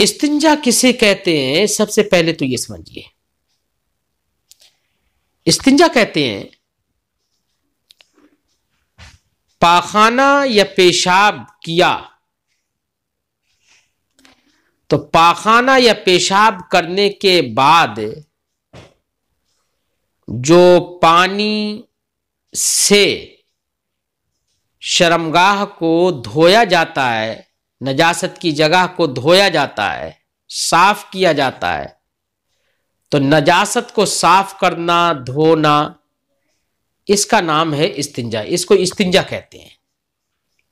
इस्तिंजा किसे कहते हैं सबसे पहले तो ये समझिए इस्तिंजा कहते हैं पाखाना या पेशाब किया तो पाखाना या पेशाब करने के बाद जो पानी से शर्मगाह को धोया जाता है नजासत की जगह को धोया जाता है साफ किया जाता है तो नजासत को साफ करना धोना इसका नाम है इस्तिंजा इसको इस्तिंजा कहते हैं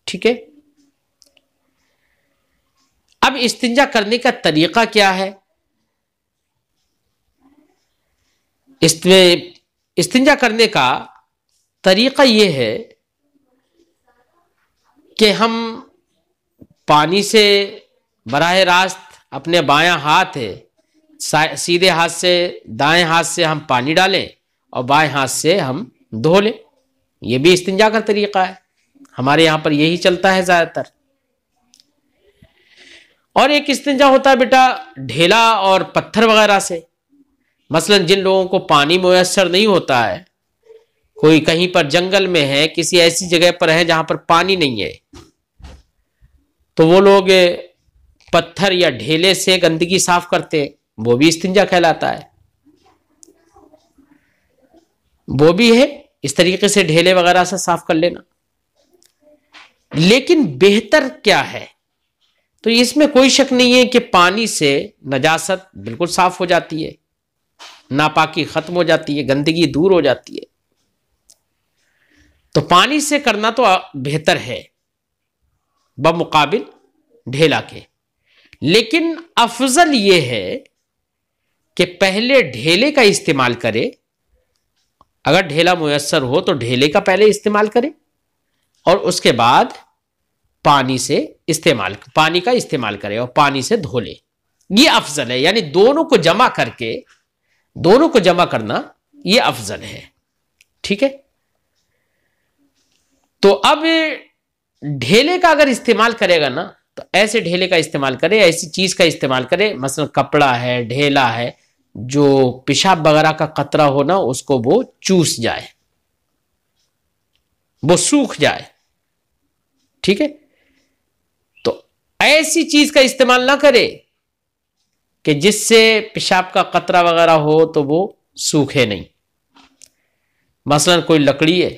ठीक है अब इस्तिंजा करने का तरीका क्या है इसमें इस्तिंजा करने का तरीका यह है कि हम पानी से बराह रास्त अपने बायां हाथ है सीधे हाथ से दाएं हाथ से हम पानी डालें और बाएं हाथ से हम धो लें यह भी इस्तंजा का तरीका है हमारे यहाँ पर यही चलता है ज़्यादातर और एक इस्तंजा होता है बेटा ढेला और पत्थर वगैरह से मसलन जिन लोगों को पानी मैसर नहीं होता है कोई कहीं पर जंगल में है किसी ऐसी जगह पर है जहां पर पानी नहीं है तो वो लोग पत्थर या ढेले से गंदगी साफ करते वो भी इस्तिंजा कहलाता है वो भी है इस तरीके से ढेले वगैरह से साफ कर लेना लेकिन बेहतर क्या है तो इसमें कोई शक नहीं है कि पानी से नजासत बिल्कुल साफ हो जाती है नापाकी खत्म हो जाती है गंदगी दूर हो जाती है तो पानी से करना तो बेहतर है बमकाबिल ढेला के लेकिन अफजल ये है कि पहले ढेले का इस्तेमाल करें अगर ढेला मुयसर हो तो ढेले का पहले इस्तेमाल करें और उसके बाद पानी से इस्तेमाल पानी का इस्तेमाल करें और पानी से धो ले ये अफजल है यानी दोनों को जमा करके दोनों को जमा करना ये अफजल है ठीक है तो अब ढेले का अगर इस्तेमाल करेगा ना तो ऐसे ढेले का इस्तेमाल करे ऐसी चीज का इस्तेमाल करे मसलन कपड़ा है ढेला है जो पेशाब वगैरह का कतरा हो ना उसको वो चूस जाए वो सूख जाए ठीक है तो ऐसी चीज का इस्तेमाल ना करे कि जिससे पेशाब का कतरा वगैरह हो तो वो सूखे नहीं मसलन कोई लकड़ी है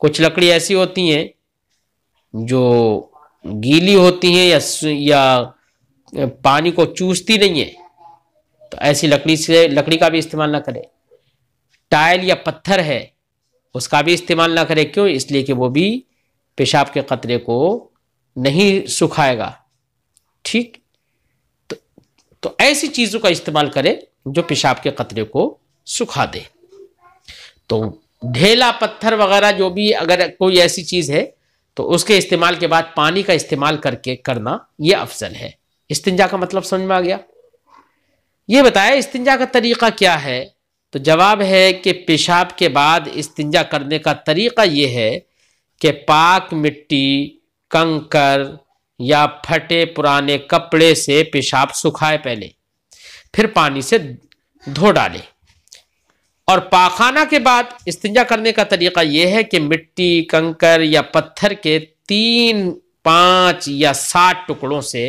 कुछ लकड़ी ऐसी होती हैं जो गीली होती हैं या या पानी को चूसती नहीं है तो ऐसी लकड़ी से लकड़ी का भी इस्तेमाल ना करें टाइल या पत्थर है उसका भी इस्तेमाल ना करें क्यों इसलिए कि वो भी पेशाब के कतरे को नहीं सुखाएगा ठीक तो, तो ऐसी चीज़ों का इस्तेमाल करें जो पेशाब के कतरे को सुखा दे तो ढेला पत्थर वगैरह जो भी अगर कोई ऐसी चीज़ है तो उसके इस्तेमाल के बाद पानी का इस्तेमाल करके करना ये अफजल है इस्तिंजा का मतलब समझ में आ गया ये बताया इस्तिंजा का तरीका क्या है तो जवाब है कि पेशाब के बाद इस्तिंजा करने का तरीका ये है कि पाक मिट्टी कंकर या फटे पुराने कपड़े से पेशाब सुखाए पहले फिर पानी से धो डालें और पाखाना के बाद इस्तंजा करने का तरीका यह है कि मिट्टी कंकर या पत्थर के तीन पांच या सात टुकड़ों से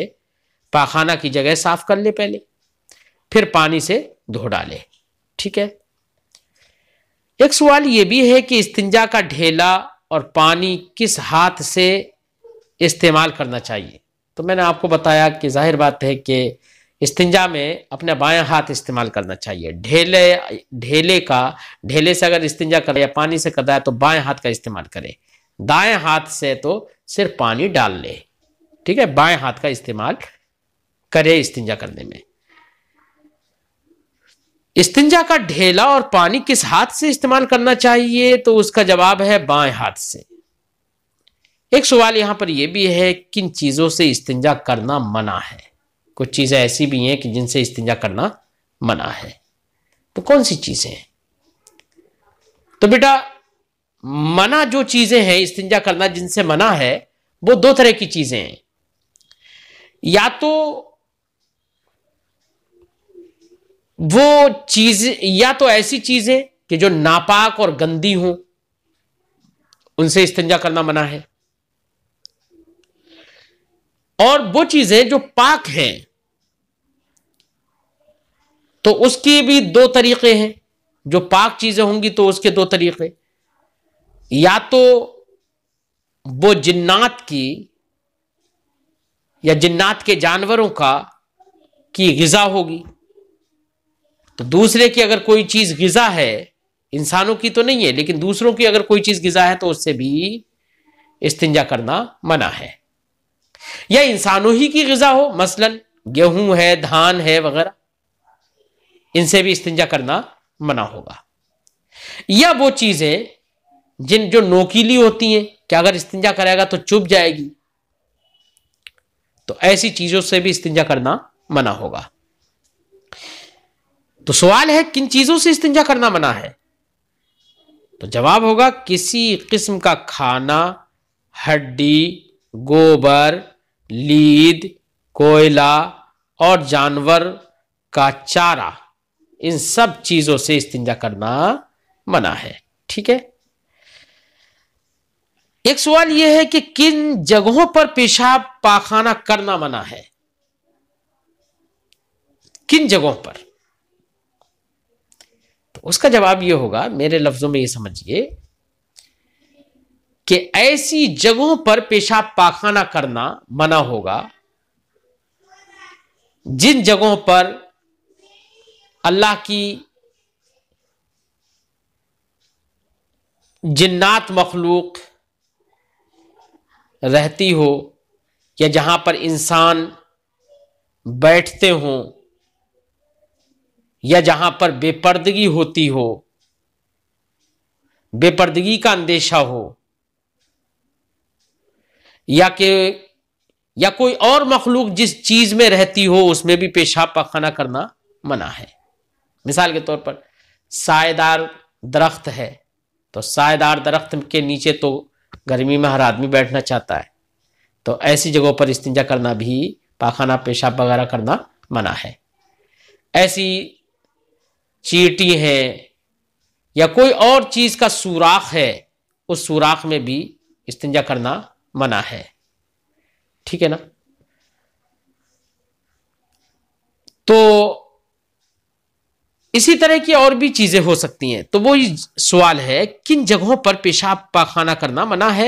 पाखाना की जगह साफ कर ले पहले फिर पानी से धो डाले ठीक है एक सवाल यह भी है कि इस्तंजा का ढेला और पानी किस हाथ से इस्तेमाल करना चाहिए तो मैंने आपको बताया कि जाहिर बात है कि इस्तिंजा में अपने बाया हाथ इस्तेमाल करना चाहिए ढेले ढेले का ढेले से अगर इस्तिंजा कर या पानी से कर रहा है तो बाएं हाथ का इस्तेमाल करे दाएं हाथ से तो सिर्फ पानी डाल ले ठीक है बाएं हाथ का इस्तेमाल करे इस्तिंजा करने में इस्तिंजा का ढेला और पानी किस हाथ से इस्तेमाल करना चाहिए तो उसका जवाब है बाएं हाथ से एक सवाल यहां पर यह भी है किन चीजों से इस्तिंजा करना मना है कुछ चीज़ें ऐसी भी हैं कि जिनसे इस्तिंजा करना मना है तो कौन सी चीज़ें हैं तो बेटा मना जो चीज़ें हैं इस्तिंजा करना जिनसे मना है वो दो तरह की चीज़ें हैं या तो वो चीज या तो ऐसी चीज़ें कि जो नापाक और गंदी हों उनसे इस्तिंजा करना मना है और वो चीजें जो पाक हैं तो उसकी भी दो तरीके हैं जो पाक चीज़ें होंगी तो उसके दो तरीके या तो वो जिन्नात की या जिन्नात के जानवरों का की गज़ा होगी तो दूसरे की अगर कोई चीज़ गज़ा है इंसानों की तो नहीं है लेकिन दूसरों की अगर कोई चीज़ गज़ा है तो उससे भी इस्तिंजा करना मना है या इंसानों ही की गज़ा हो मसलन गेहूं है धान है वगैरह इनसे भी इस्तंजा करना मना होगा या वो चीजें जिन जो नोकीली होती हैं कि अगर इस्तंजा करेगा तो चुप जाएगी तो ऐसी चीजों से भी इस्तंजा करना मना होगा तो सवाल है किन चीजों से इस्तंजा करना मना है तो जवाब होगा किसी किस्म का खाना हड्डी गोबर लीद कोयला और जानवर का चारा इन सब चीज़ों से इस्तिंजा करना मना है ठीक है एक सवाल यह है कि किन जगहों पर पेशाब पाखाना करना मना है किन जगहों पर तो उसका जवाब यह होगा मेरे लफ्जों में यह समझिए कि ऐसी जगहों पर पेशाब पाखाना करना मना होगा जिन जगहों पर अल्लाह की जिन्नात मखलूक रहती हो या जहाँ पर इंसान बैठते हों या जहाँ पर बेपर्दगी होती हो बेपर्दगी का अंदेशा हो या कि या कोई और मखलूक जिस चीज में रहती हो उसमें भी पेशाब पखाना करना मना है मिसाल के तौर पर सायेदार दरख्त है तो सायेदार दरख्त के नीचे तो गर्मी में हर आदमी बैठना चाहता है तो ऐसी जगहों पर इस्तिंजा करना भी पाखाना पेशाब वगैरह करना मना है ऐसी चीटी है या कोई और चीज़ का सुराख है उस सुराख में भी इस्तिंजा करना मना है ठीक है ना तो इसी तरह की और भी चीजें हो सकती हैं तो वो सवाल है किन जगहों पर पेशाब पाखाना करना मना है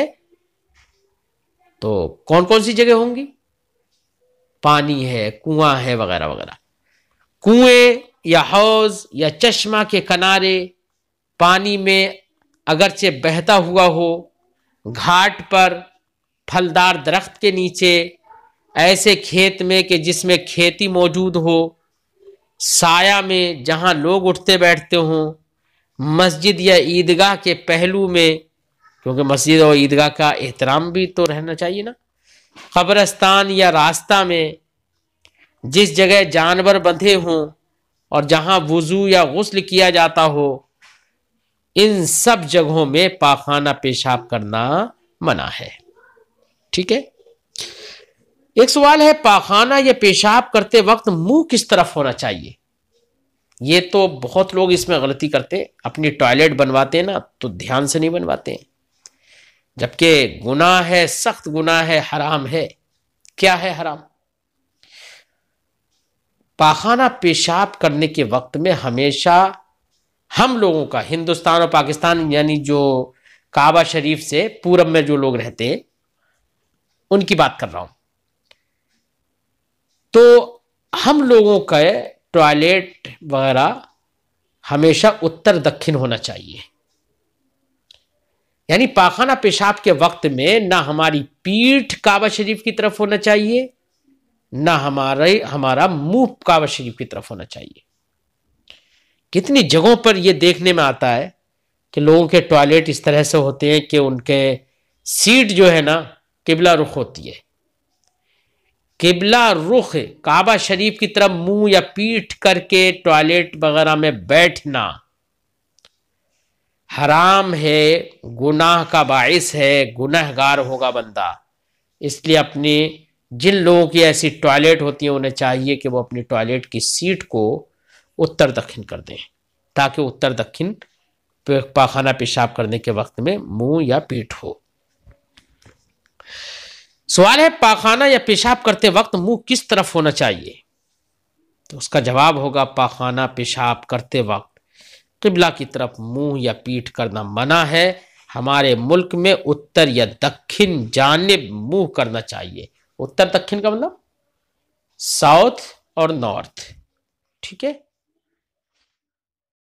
तो कौन कौन सी जगह होंगी पानी है कुआं है वगैरह वगैरह कुएं या हौज या चश्मा के किनारे पानी में अगरचे बहता हुआ हो घाट पर फलदार दरख्त के नीचे ऐसे खेत में कि जिसमें खेती मौजूद हो साया में जहाँ लोग उठते बैठते हों मस्जिद या ईदगाह के पहलू में क्योंकि मस्जिद और ईदगाह का एहतराम भी तो रहना चाहिए ना कब्रस्तान या रास्ता में जिस जगह जानवर बंधे हों और जहाँ वज़ू या गसल किया जाता हो इन सब जगहों में पाखाना पेशाब करना मना है ठीक है एक सवाल है पाखाना या पेशाब करते वक्त मुंह किस तरफ होना चाहिए ये तो बहुत लोग इसमें गलती करते हैं अपनी टॉयलेट बनवाते हैं ना तो ध्यान से नहीं बनवाते हैं जबकि गुनाह है सख्त गुनाह है हराम है क्या है हराम पाखाना पेशाब करने के वक्त में हमेशा हम लोगों का हिंदुस्तान और पाकिस्तान यानी जो काबा शरीफ से पूरब में जो लोग रहते हैं उनकी बात कर रहा हूं तो हम लोगों का टॉयलेट वगैरह हमेशा उत्तर दक्षिण होना चाहिए यानी पाखाना पेशाब के वक्त में ना हमारी पीठ काबा शरीफ की तरफ होना चाहिए ना हमारे हमारा मुंह काबा शरीफ की तरफ होना चाहिए कितनी जगहों पर यह देखने में आता है कि लोगों के टॉयलेट इस तरह से होते हैं कि उनके सीट जो है ना किबला रुख होती है किबला रुख काबा शरीफ की तरफ मुंह या पीठ करके टॉयलेट वगैरह में बैठना हराम है गुनाह का बायस है गुनहगार होगा बंदा इसलिए अपने जिन लोगों की ऐसी टॉयलेट होती है उन्हें चाहिए कि वो अपनी टॉयलेट की सीट को उत्तर दक्षिण कर दें ताकि उत्तर दक्षिण पाखाना पेशाब करने के वक्त में मुंह या पीठ हो सवाल है पाखाना या पेशाब करते वक्त मुंह किस तरफ होना चाहिए तो उसका जवाब होगा पाखाना पेशाब करते वक्त किबला की तरफ मुंह या पीठ करना मना है हमारे मुल्क में उत्तर या दक्षिण जानब मुंह करना चाहिए उत्तर दक्षिण का मतलब साउथ और नॉर्थ ठीक है